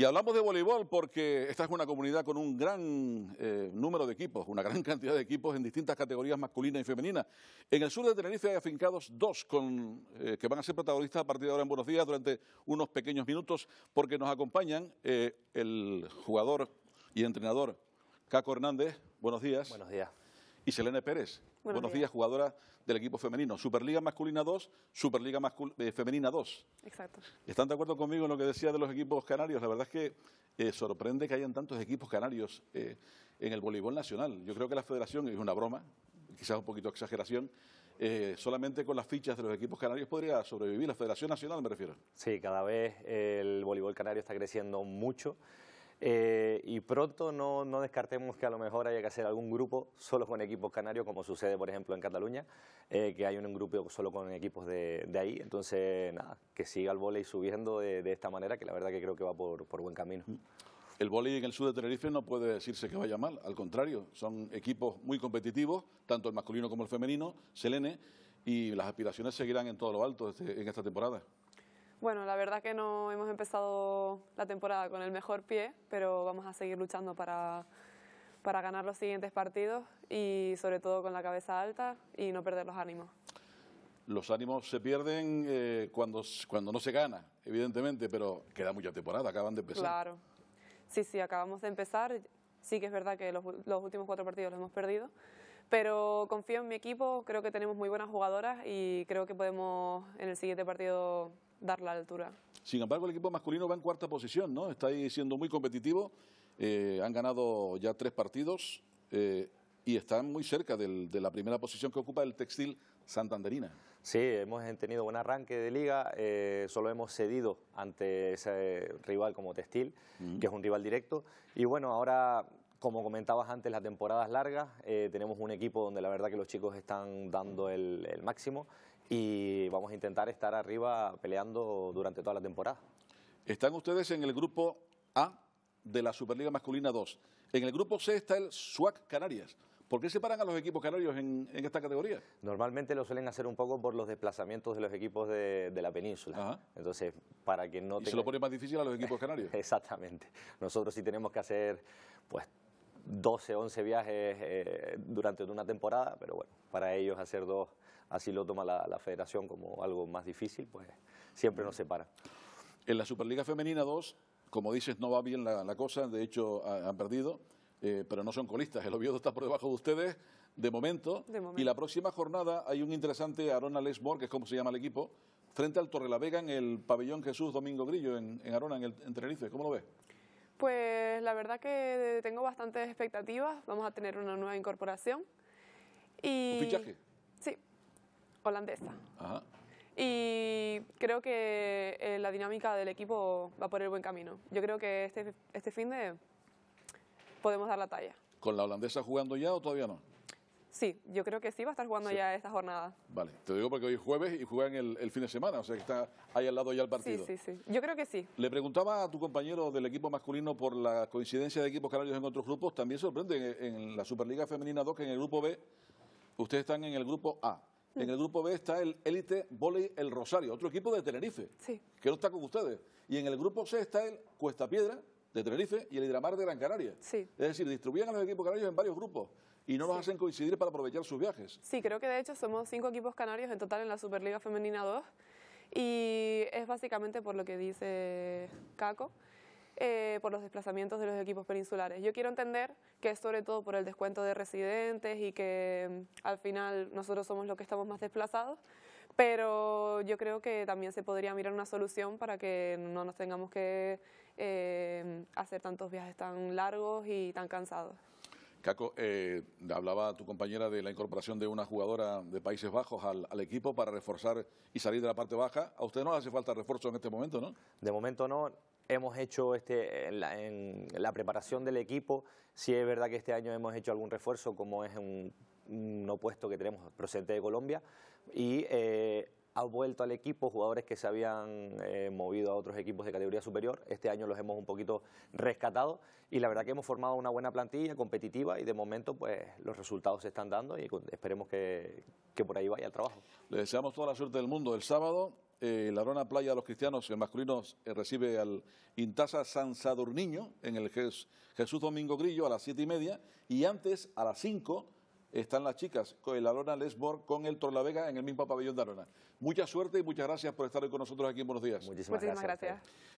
Y hablamos de voleibol porque esta es una comunidad con un gran eh, número de equipos, una gran cantidad de equipos en distintas categorías masculinas y femeninas. En el sur de Tenerife hay afincados dos eh, que van a ser protagonistas a partir de ahora en Buenos Días durante unos pequeños minutos porque nos acompañan eh, el jugador y entrenador Caco Hernández. Buenos días. Buenos días y Selene Pérez. Buenos, días. jugadora del equipo femenino. Superliga masculina 2, Superliga eh, femenina 2. Exacto. ¿Están de acuerdo conmigo en lo que decía de los equipos canarios? La verdad es que eh, sorprende que hayan tantos equipos canarios eh, en el voleibol nacional. Yo creo que la federación, es una broma, quizás un poquito exageración, solamente con las fichas de los equipos canarios podría sobrevivir la Federación Nacional, me refiero. Sí, cada vez el voleibol canario está creciendo mucho. Eh, y pronto no, descartemos que a lo mejor haya que hacer algún grupo solo con equipos canarios, como sucede, por ejemplo, en Cataluña, eh, que hay un grupo solo con equipos de, de ahí. Entonces, nada, que siga el volei subiendo de, esta manera, que la verdad que creo que va por, por buen camino. El volei en el sur de Tenerife no puede decirse que vaya mal, al contrario, son equipos muy competitivos, tanto el masculino como el femenino, Selene, y las aspiraciones seguirán en todo lo alto este, en esta temporada. Bueno, la verdad que no hemos empezado la temporada con el mejor pie, pero vamos a seguir luchando para, para ganar los siguientes partidos y sobre todo con la cabeza alta y no perder los ánimos. Los ánimos se pierden eh, cuando, cuando no se gana, evidentemente, pero queda mucha temporada, acaban de empezar. Claro, sí, sí, acabamos de empezar. Sí que es verdad que los últimos cuatro partidos los hemos perdido, pero confío en mi equipo, creo que tenemos muy buenas jugadoras y creo que podemos en el siguiente partido dar la altura. Sin embargo, el equipo masculino va en cuarta posición, ¿no? Está ahí siendo muy competitivo. Eh, han ganado ya tres partidos eh, y están muy cerca de la primera posición que ocupa el textil santanderina. Sí, hemos tenido buen arranque de liga, eh, solo hemos cedido ante ese rival como textil, que es un rival directo. Y bueno, ahora como comentabas antes, las temporadas largas, eh, tenemos un equipo donde la verdad que los chicos están dando el, máximo y vamos a intentar estar arriba peleando durante toda la temporada. Están ustedes en el grupo A de la Superliga Masculina 2. En el grupo C está el SWAC Canarias. ¿Por qué separan a los equipos canarios en, esta categoría? Normalmente lo suelen hacer un poco por los desplazamientos de los equipos de, la península. Entonces, para que no... se lo pone más difícil a los equipos canarios. Exactamente. Nosotros sí tenemos que hacer pues 12, 11 viajes eh, durante una temporada, pero bueno, para ellos hacer dos, así lo toma la, federación como algo más difícil, pues siempre nos separa. En la Superliga Femenina 2, como dices, no va bien la, cosa, de hecho han perdido, eh, pero no son colistas, el Oviedo está por debajo de ustedes de momento, y la próxima jornada hay un interesante Arona Lesmore, que es como se llama el equipo, frente al Torrelavega en el pabellón Jesús Domingo Grillo en, Arona, en, el, en Tenerife, ¿cómo lo ves? Pues la verdad que tengo bastantes expectativas. Vamos a tener una nueva incorporación. Y, fichaje? Sí, holandesa. Y creo que eh, la dinámica del equipo va por el buen camino. Yo creo que este, este fin de podemos dar la talla. ¿Con la holandesa jugando ya o todavía no? Sí, yo creo que sí va a estar jugando ya esta jornada. Vale, te digo porque hoy es jueves y juegan el, fin de semana, o sea que está ahí al lado ya el partido. Sí, sí, sí. Yo creo que sí. Le preguntaba a tu compañero del equipo masculino por la coincidencia de equipos canarios en otros grupos. También sorprende en, la Superliga Femenina 2 que en el grupo B, ustedes están en el grupo A. En el grupo B está el Elite Volley El Rosario, otro equipo de Tenerife, sí. que no está con ustedes. Y en el grupo C está el Cuesta Piedra, de Tenerife y el Hidramar de Gran Canaria. Sí. Es decir, distribuyen a los equipos canarios en varios grupos y no los hacen coincidir para aprovechar sus viajes. Sí, creo que de hecho somos cinco equipos canarios en total en la Superliga Femenina 2 y es básicamente por lo que dice Caco. Eh, por los desplazamientos de los equipos peninsulares. Yo quiero entender que es sobre todo por el descuento de residentes y que mm, al final nosotros somos los que estamos más desplazados, pero yo creo que también se podría mirar una solución para que no nos tengamos que eh, hacer tantos viajes tan largos y tan cansados. Caco, eh, hablaba tu compañera de la incorporación de una jugadora de Países Bajos al, equipo para reforzar y salir de la parte baja. A usted no hace falta refuerzo en este momento, ¿no? De momento no. Hemos hecho este, en, la, preparación del equipo, sí es verdad que este año hemos hecho algún refuerzo, como es un, opuesto que tenemos procedente de Colombia, y eh, ha vuelto al equipo jugadores que se habían eh, movido a otros equipos de categoría superior. Este año los hemos un poquito rescatado y la verdad que hemos formado una buena plantilla competitiva y de momento pues los resultados se están dando y esperemos que, que por ahí vaya el trabajo. Le deseamos toda la suerte del mundo. El sábado eh, la Rona Playa de los Cristianos el masculinos eh, recibe al Intasa San Sadurniño en el Jesús Domingo Grillo a las siete y media y antes a las 5 están las chicas, con el Alona Lesbor con el Vega en el mismo pabellón de Arona. Mucha suerte y muchas gracias por estar hoy con nosotros aquí Buenos Días. Muchísimas, gracias.